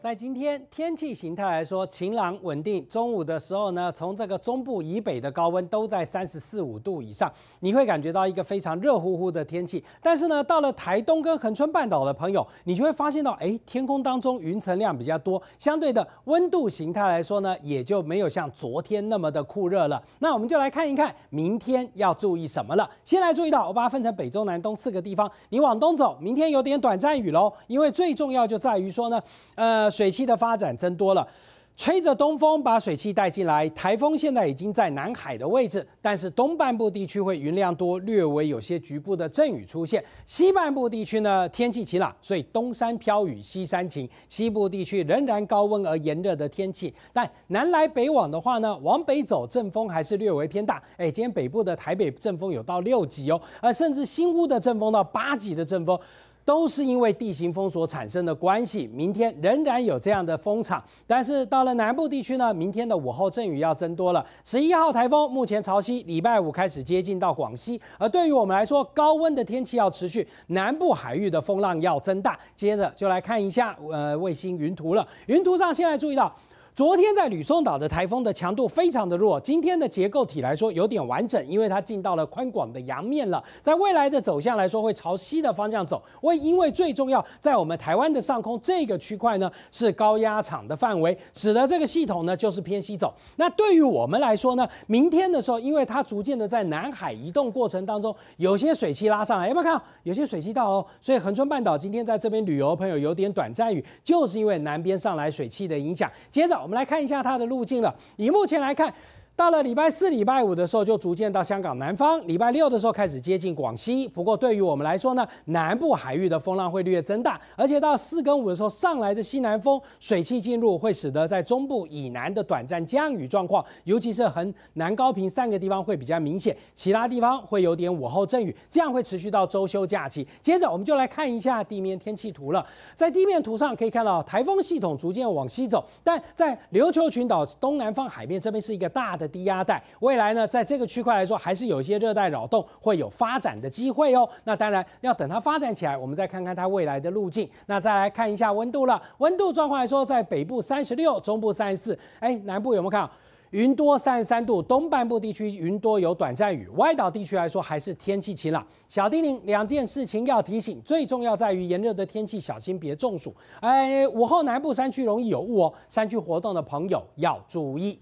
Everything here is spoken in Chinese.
在今天天气形态来说，晴朗稳定。中午的时候呢，从这个中部以北的高温都在三十四五度以上，你会感觉到一个非常热乎乎的天气。但是呢，到了台东跟恒春半岛的朋友，你就会发现到，哎，天空当中云层量比较多，相对的温度形态来说呢，也就没有像昨天那么的酷热了。那我们就来看一看明天要注意什么了。先来注意到，我把它分成北中南东四个地方。你往东走，明天有点短暂雨喽。因为最重要就在于说呢，呃。水汽的发展增多了，吹着东风把水汽带进来。台风现在已经在南海的位置，但是东半部地区会云量多，略微有些局部的阵雨出现。西半部地区呢，天气晴朗，所以东山飘雨，西山晴。西部地区仍然高温而炎热的天气，但南来北往的话呢，往北走阵风还是略微偏大。哎，今天北部的台北阵风有到六级哦，而甚至新屋的阵风到八级的阵风。都是因为地形封锁产生的关系。明天仍然有这样的风场，但是到了南部地区呢，明天的午后阵雨要增多了。十一号台风目前朝西，礼拜五开始接近到广西。而对于我们来说，高温的天气要持续，南部海域的风浪要增大。接着就来看一下呃卫星云图了。云图上现在注意到。昨天在吕宋岛的台风的强度非常的弱，今天的结构体来说有点完整，因为它进到了宽广的洋面了。在未来的走向来说会朝西的方向走。为因为最重要，在我们台湾的上空这个区块呢是高压场的范围，使得这个系统呢就是偏西走。那对于我们来说呢，明天的时候，因为它逐渐的在南海移动过程当中，有些水汽拉上来，有没有看到？有些水汽到哦，所以恒春半岛今天在这边旅游朋友有点短暂雨，就是因为南边上来水汽的影响。接着。我们来看一下它的路径了。以目前来看。到了礼拜四、礼拜五的时候，就逐渐到香港南方；礼拜六的时候开始接近广西。不过对于我们来说呢，南部海域的风浪会略增大，而且到四跟五的时候，上来的西南风水汽进入，会使得在中部以南的短暂降雨状况，尤其是横南、高平三个地方会比较明显，其他地方会有点午后阵雨，这样会持续到周休假期。接着我们就来看一下地面天气图了。在地面图上可以看到，台风系统逐渐往西走，但在琉球群岛东南方海面这边是一个大的。低压带未来呢，在这个区块来说，还是有一些热带扰动会有发展的机会哦。那当然要等它发展起来，我们再看看它未来的路径。那再来看一下温度了。温度状况来说，在北部三十六，中部三十四，哎，南部有没有看？云多三十三度，东半部地区云多有短暂雨，外岛地区来说还是天气晴朗。小叮咛，两件事情要提醒，最重要在于炎热的天气，小心别中暑。哎，午后南部山区容易有雾哦，山区活动的朋友要注意。